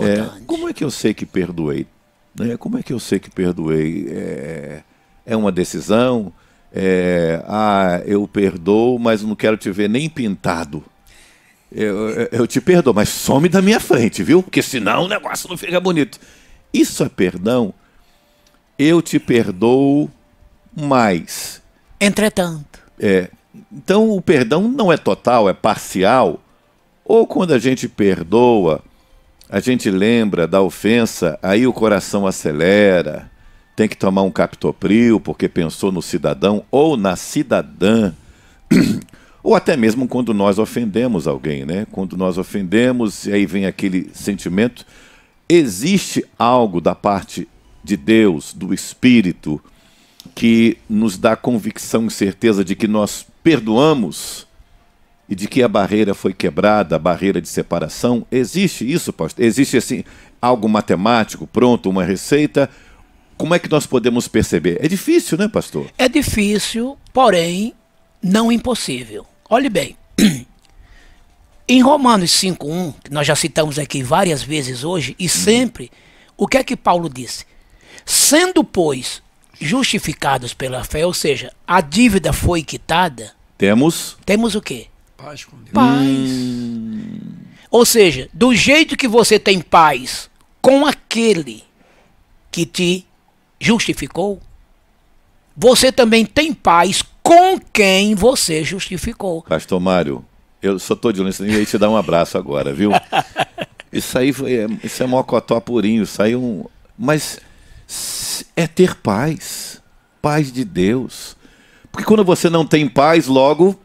Importante. É, como é que eu sei que perdoei? Né? Como é que eu sei que perdoei? É, é uma decisão? É, ah, eu perdoo, mas não quero te ver nem pintado. Eu, eu te perdoo, mas some da minha frente, viu? Porque senão o negócio não fica bonito. Isso é perdão. Eu te perdoo, mas. Entretanto. É. Então o perdão não é total, é parcial. Ou quando a gente perdoa a gente lembra da ofensa, aí o coração acelera, tem que tomar um captopril porque pensou no cidadão ou na cidadã. ou até mesmo quando nós ofendemos alguém, né? Quando nós ofendemos, e aí vem aquele sentimento. Existe algo da parte de Deus, do Espírito, que nos dá convicção e certeza de que nós perdoamos e de que a barreira foi quebrada, a barreira de separação? Existe isso, pastor? Existe assim algo matemático, pronto, uma receita? Como é que nós podemos perceber? É difícil, né, pastor? É difícil, porém não impossível. Olhe bem. Em Romanos 5:1, que nós já citamos aqui várias vezes hoje e uhum. sempre, o que é que Paulo disse? Sendo, pois, justificados pela fé, ou seja, a dívida foi quitada, temos Temos o quê? Paz com Deus. Paz. Hum. Ou seja, do jeito que você tem paz com aquele que te justificou, você também tem paz com quem você justificou. Pastor Mário, eu só estou de olho e te dar um abraço agora, viu? Isso aí foi, é, isso é mocotó purinho, isso aí é um, mas é ter paz, paz de Deus. Porque quando você não tem paz, logo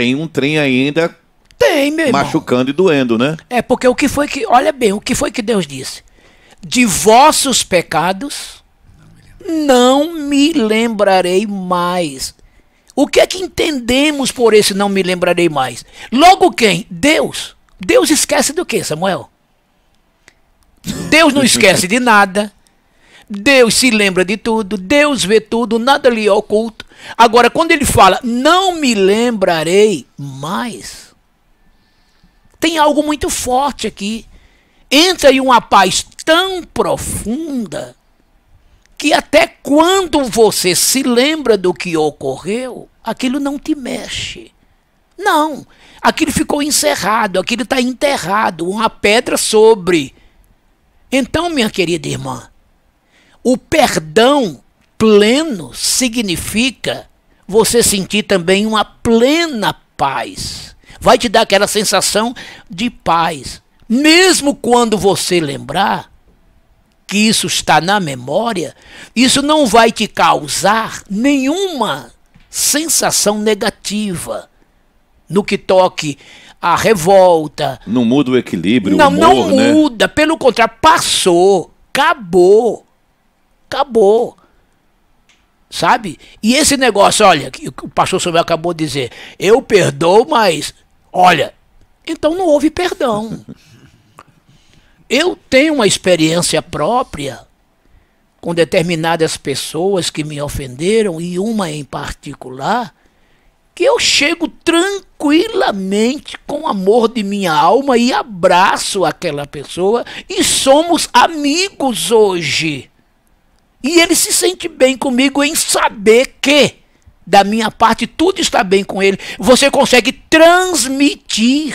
tem um trem ainda tem, meu irmão. machucando e doendo, né? É, porque o que foi que. Olha bem, o que foi que Deus disse? De vossos pecados não me lembrarei mais. O que é que entendemos por esse não me lembrarei mais? Logo quem? Deus. Deus esquece do que, Samuel? Deus não esquece de nada. Deus se lembra de tudo, Deus vê tudo, nada lhe é oculto. Agora, quando ele fala, não me lembrarei mais, tem algo muito forte aqui. Entra em uma paz tão profunda que até quando você se lembra do que ocorreu, aquilo não te mexe. Não, aquilo ficou encerrado, aquilo está enterrado, uma pedra sobre. Então, minha querida irmã, o perdão pleno significa você sentir também uma plena paz. Vai te dar aquela sensação de paz. Mesmo quando você lembrar que isso está na memória, isso não vai te causar nenhuma sensação negativa no que toque à revolta. Não muda o equilíbrio, não, o humor, Não, não né? muda. Pelo contrário, passou, acabou. Acabou. Sabe? E esse negócio, olha, que o pastor Samuel acabou de dizer, eu perdoo, mas olha, então não houve perdão. Eu tenho uma experiência própria com determinadas pessoas que me ofenderam e uma em particular, que eu chego tranquilamente com o amor de minha alma e abraço aquela pessoa e somos amigos hoje. E ele se sente bem comigo em saber que, da minha parte, tudo está bem com ele. Você consegue transmitir,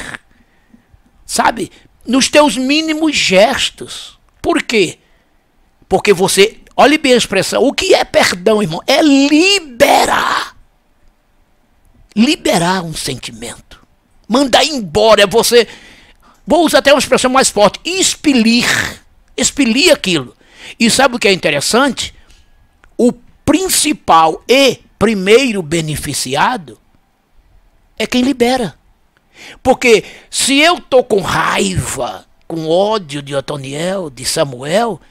sabe, nos teus mínimos gestos. Por quê? Porque você, olhe bem a expressão, o que é perdão, irmão? É liberar. Liberar um sentimento. Mandar embora, é você. Vou usar até uma expressão mais forte: expelir. Expelir aquilo. E sabe o que é interessante? O principal e primeiro beneficiado é quem libera. Porque se eu tô com raiva, com ódio de Otoniel, de Samuel,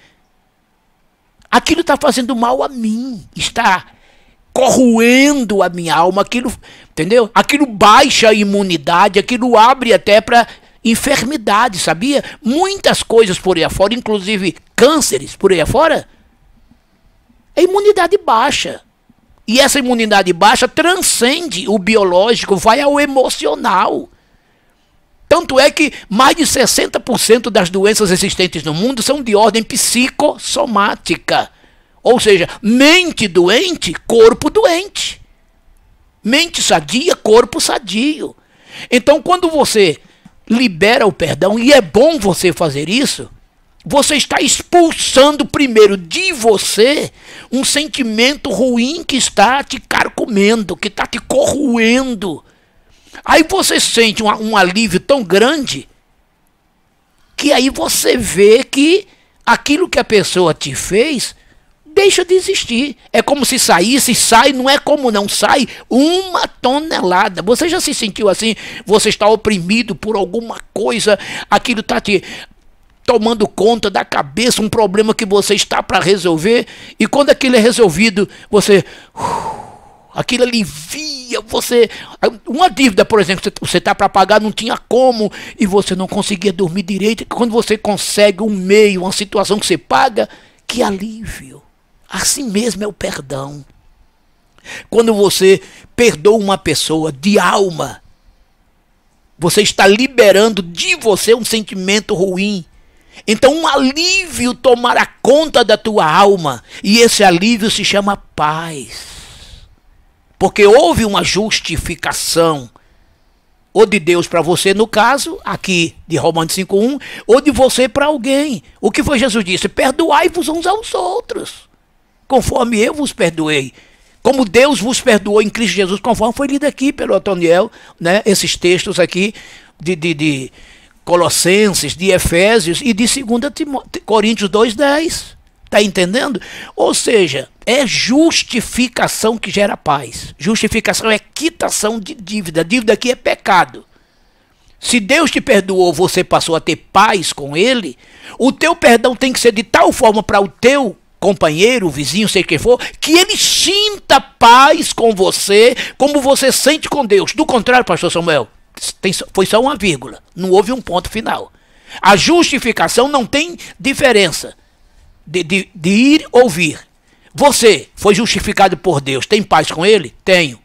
aquilo está fazendo mal a mim, está corroendo a minha alma, aquilo, entendeu? Aquilo baixa a imunidade, aquilo abre até para enfermidade, sabia? Muitas coisas por aí afora, inclusive cânceres por aí afora. É imunidade baixa. E essa imunidade baixa transcende o biológico, vai ao emocional. Tanto é que mais de 60% das doenças existentes no mundo são de ordem psicossomática. Ou seja, mente doente, corpo doente. Mente sadia, corpo sadio. Então, quando você libera o perdão, e é bom você fazer isso, você está expulsando primeiro de você um sentimento ruim que está te carcomendo, que está te corroendo. Aí você sente um, um alívio tão grande que aí você vê que aquilo que a pessoa te fez deixa de existir. É como se saísse, sai, não é como não sai, uma tonelada. Você já se sentiu assim? Você está oprimido por alguma coisa, aquilo está te tomando conta da cabeça, um problema que você está para resolver, e quando aquilo é resolvido, você. Uh, aquilo alivia você. Uma dívida, por exemplo, você está para pagar, não tinha como, e você não conseguia dormir direito. Quando você consegue um meio, uma situação que você paga, que alívio. Assim mesmo é o perdão. Quando você perdoa uma pessoa de alma, você está liberando de você um sentimento ruim. Então, um alívio tomará conta da tua alma. E esse alívio se chama paz. Porque houve uma justificação. Ou de Deus para você, no caso, aqui de Romanos 5,1, ou de você para alguém. O que foi Jesus disse? Perdoai-vos uns aos outros conforme eu vos perdoei. Como Deus vos perdoou em Cristo Jesus, conforme foi lido aqui pelo Otoniel, né? esses textos aqui de, de, de Colossenses, de Efésios e de 2 Coríntios 2,10. Está entendendo? Ou seja, é justificação que gera paz. Justificação é quitação de dívida. Dívida aqui é pecado. Se Deus te perdoou, você passou a ter paz com Ele, o teu perdão tem que ser de tal forma para o teu companheiro, vizinho, sei quem for, que ele sinta paz com você, como você sente com Deus. Do contrário, pastor Samuel, tem, foi só uma vírgula, não houve um ponto final. A justificação não tem diferença de, de, de ir ou vir. Você foi justificado por Deus, tem paz com ele? Tenho.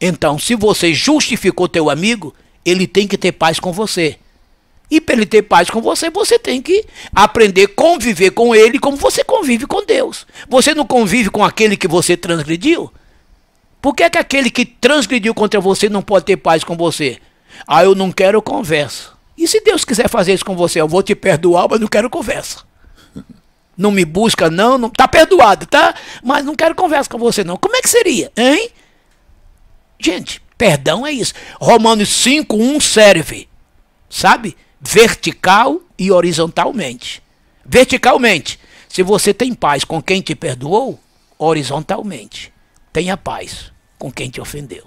Então, se você justificou teu amigo, ele tem que ter paz com você. E para ele ter paz com você, você tem que aprender a conviver com ele como você convive com Deus. Você não convive com aquele que você transgrediu? Por que, é que aquele que transgrediu contra você não pode ter paz com você? Ah, eu não quero conversa. E se Deus quiser fazer isso com você, eu vou te perdoar, mas não quero conversa. Não me busca, não, não tá perdoado, tá? Mas não quero conversa com você, não. Como é que seria, hein? Gente, perdão é isso. Romanos 5, 1 serve, sabe? vertical e horizontalmente. Verticalmente, se você tem paz com quem te perdoou, horizontalmente, tenha paz com quem te ofendeu.